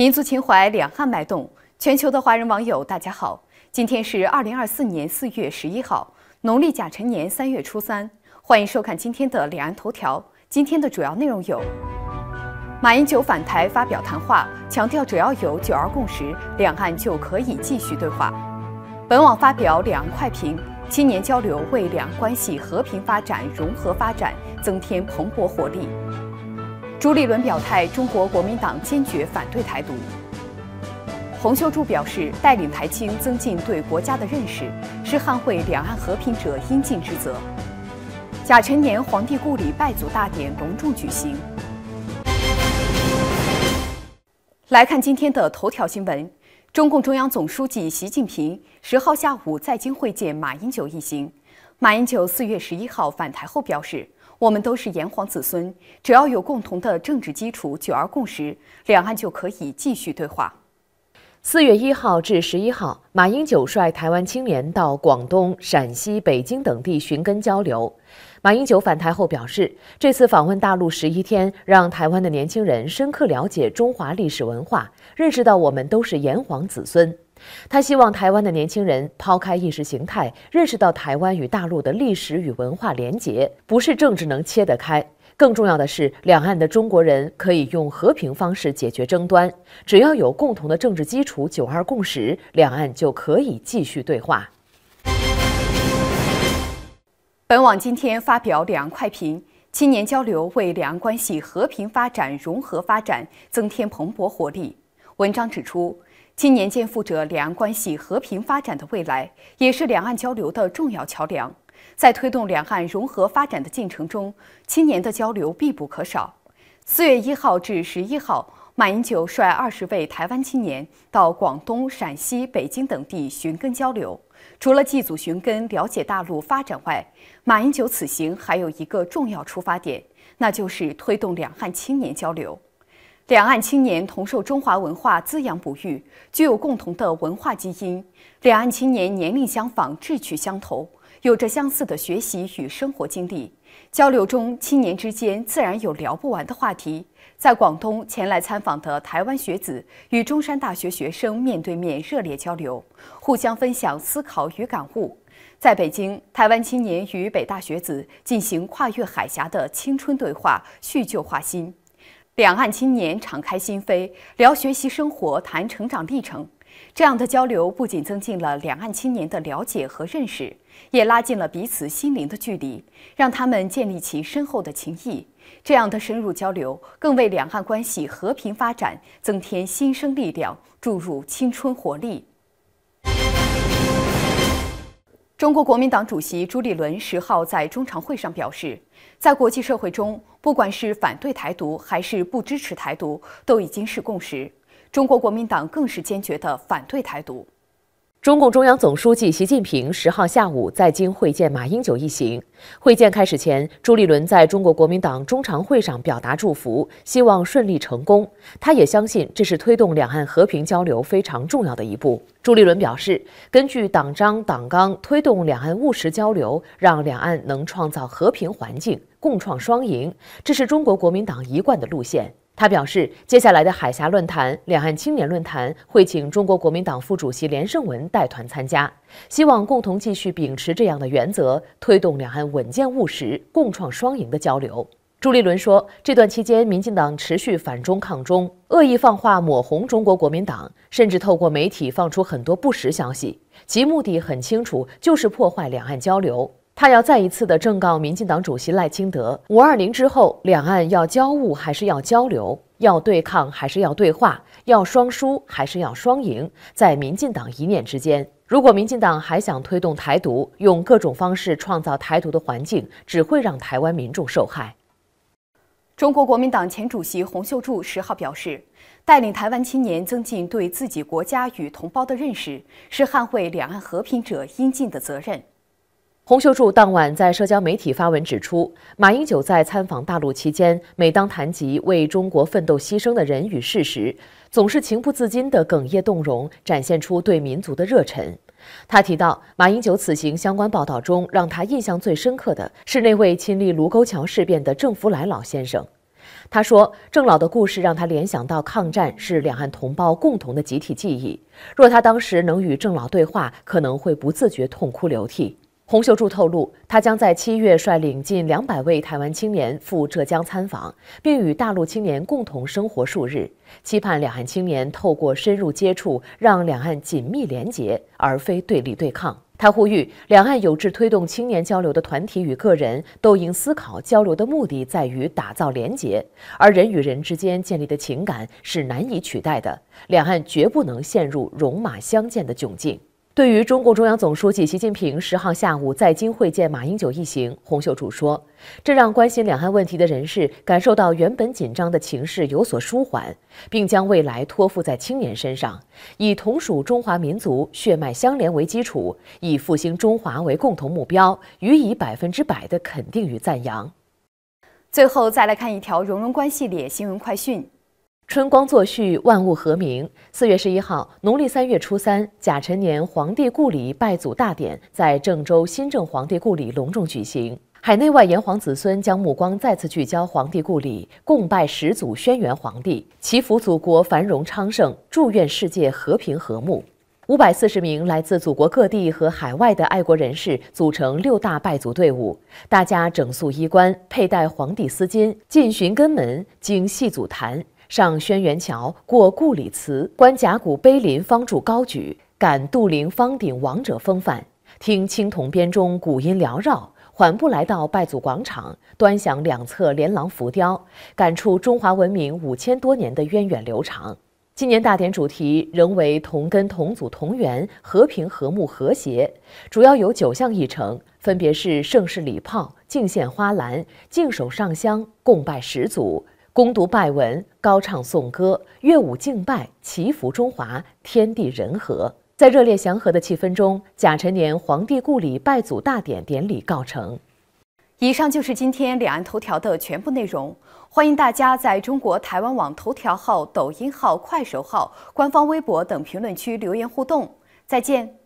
民族情怀，两岸脉动。全球的华人网友，大家好！今天是二零二四年四月十一号，农历甲辰年三月初三。欢迎收看今天的《两岸头条》。今天的主要内容有：马英九返台发表谈话，强调只要有“九二共识”，两岸就可以继续对话。本网发表《两岸快评》：青年交流为两岸关系和平发展、融合发展增添蓬勃活力。朱立伦表态，中国国民党坚决反对台独。洪秀柱表示，带领台青增进对国家的认识，是捍卫两岸和平者应尽之责。甲辰年皇帝故里拜祖大典隆重举行。来看今天的头条新闻：中共中央总书记习近平十号下午在京会见马英九一行。马英九四月十一号返台后表示。我们都是炎黄子孙，只要有共同的政治基础，九而共识，两岸就可以继续对话。四月一号至十一号，马英九率台湾青年到广东、陕西、北京等地寻根交流。马英九返台后表示，这次访问大陆十一天，让台湾的年轻人深刻了解中华历史文化，认识到我们都是炎黄子孙。他希望台湾的年轻人抛开意识形态，认识到台湾与大陆的历史与文化联结，不是政治能切得开。更重要的是，两岸的中国人可以用和平方式解决争端。只要有共同的政治基础“九二共识”，两岸就可以继续对话。本网今天发表《两岸快评》：青年交流为两岸关系和平发展、融合发展增添蓬勃活力。文章指出，青年肩负着两岸关系和平发展的未来，也是两岸交流的重要桥梁。在推动两岸融合发展的进程中，青年的交流必不可少。四月一号至十一号，马英九率二十位台湾青年到广东、陕西、北京等地寻根交流。除了祭祖寻根、了解大陆发展外，马英九此行还有一个重要出发点，那就是推动两岸青年交流。两岸青年同受中华文化滋养哺育，具有共同的文化基因。两岸青年年龄相仿，志趣相投，有着相似的学习与生活经历。交流中，青年之间自然有聊不完的话题。在广东，前来参访的台湾学子与中山大学学生面对面热烈交流，互相分享思考与感悟。在北京，台湾青年与北大学子进行跨越海峡的青春对话，叙旧话新。两岸青年敞开心扉，聊学习生活，谈成长历程。这样的交流不仅增进了两岸青年的了解和认识，也拉近了彼此心灵的距离，让他们建立起深厚的情谊。这样的深入交流，更为两岸关系和平发展增添新生力量，注入青春活力。中国国民党主席朱立伦十号在中常会上表示，在国际社会中，不管是反对台独还是不支持台独，都已经是共识。中国国民党更是坚决的反对台独。中共中央总书记习近平十号下午在京会见马英九一行。会见开始前，朱立伦在中国国民党中常会上表达祝福，希望顺利成功。他也相信这是推动两岸和平交流非常重要的一步。朱立伦表示，根据党章党纲，推动两岸务实交流，让两岸能创造和平环境，共创双赢，这是中国国民党一贯的路线。他表示，接下来的海峡论坛、两岸青年论坛会请中国国民党副主席连胜文带团参加，希望共同继续秉持这样的原则，推动两岸稳健务实、共创双赢的交流。朱立伦说，这段期间，民进党持续反中抗中，恶意放话抹红中国国民党，甚至透过媒体放出很多不实消息，其目的很清楚，就是破坏两岸交流。他要再一次的正告民进党主席赖清德，五二零之后，两岸要交恶还是要交流？要对抗还是要对话？要双输还是要双赢？在民进党一念之间，如果民进党还想推动台独，用各种方式创造台独的环境，只会让台湾民众受害。中国国民党前主席洪秀柱十号表示，带领台湾青年增进对自己国家与同胞的认识，是捍卫两岸和平者应尽的责任。洪秀柱当晚在社交媒体发文指出，马英九在参访大陆期间，每当谈及为中国奋斗牺牲的人与事时，总是情不自禁地哽咽动容，展现出对民族的热忱。他提到，马英九此行相关报道中，让他印象最深刻的是那位亲历卢沟桥事变的郑福来老先生。他说，郑老的故事让他联想到抗战是两岸同胞共同的集体记忆，若他当时能与郑老对话，可能会不自觉痛哭流涕。洪秀柱透露，他将在七月率领近两百位台湾青年赴浙江参访，并与大陆青年共同生活数日，期盼两岸青年透过深入接触，让两岸紧密连结，而非对立对抗。他呼吁，两岸有志推动青年交流的团体与个人，都应思考交流的目的在于打造连结，而人与人之间建立的情感是难以取代的。两岸绝不能陷入戎马相见的窘境。对于中共中央总书记习近平十号下午在京会见马英九一行，洪秀柱说：“这让关心两岸问题的人士感受到原本紧张的情势有所舒缓，并将未来托付在青年身上，以同属中华民族、血脉相连为基础，以复兴中华为共同目标，予以百分之百的肯定与赞扬。”最后再来看一条荣荣观系列新闻快讯。春光作序，万物和鸣。四月十一号，农历三月初三，甲辰年皇帝故里拜祖大典在郑州新郑皇帝故里隆重举行。海内外炎黄子孙将目光再次聚焦皇帝故里，共拜始祖轩辕皇帝，祈福祖国繁荣昌盛，祝愿世界和平和睦。五百四十名来自祖国各地和海外的爱国人士组成六大拜祖队伍，大家整肃衣冠，佩戴皇帝丝巾，进寻根门，经系祖坛。上轩辕桥，过故里祠，观甲骨碑林，方柱高举，感杜陵方鼎王者风范；听青铜编钟古音缭绕，缓步来到拜祖广场，端详两侧连廊浮雕，感触中华文明五千多年的源远流长。今年大典主题仍为“同根同祖同源，和平和睦和谐”，主要有九项议程，分别是：盛世礼炮、敬献花篮、敬手上香、共拜始祖。攻读拜文，高唱颂歌，乐舞敬拜，祈福中华，天地人和。在热烈祥和的气氛中，甲辰年皇帝故里拜祖大典典礼告成。以上就是今天两岸头条的全部内容。欢迎大家在中国台湾网头条号、抖音号、快手号、官方微博等评论区留言互动。再见。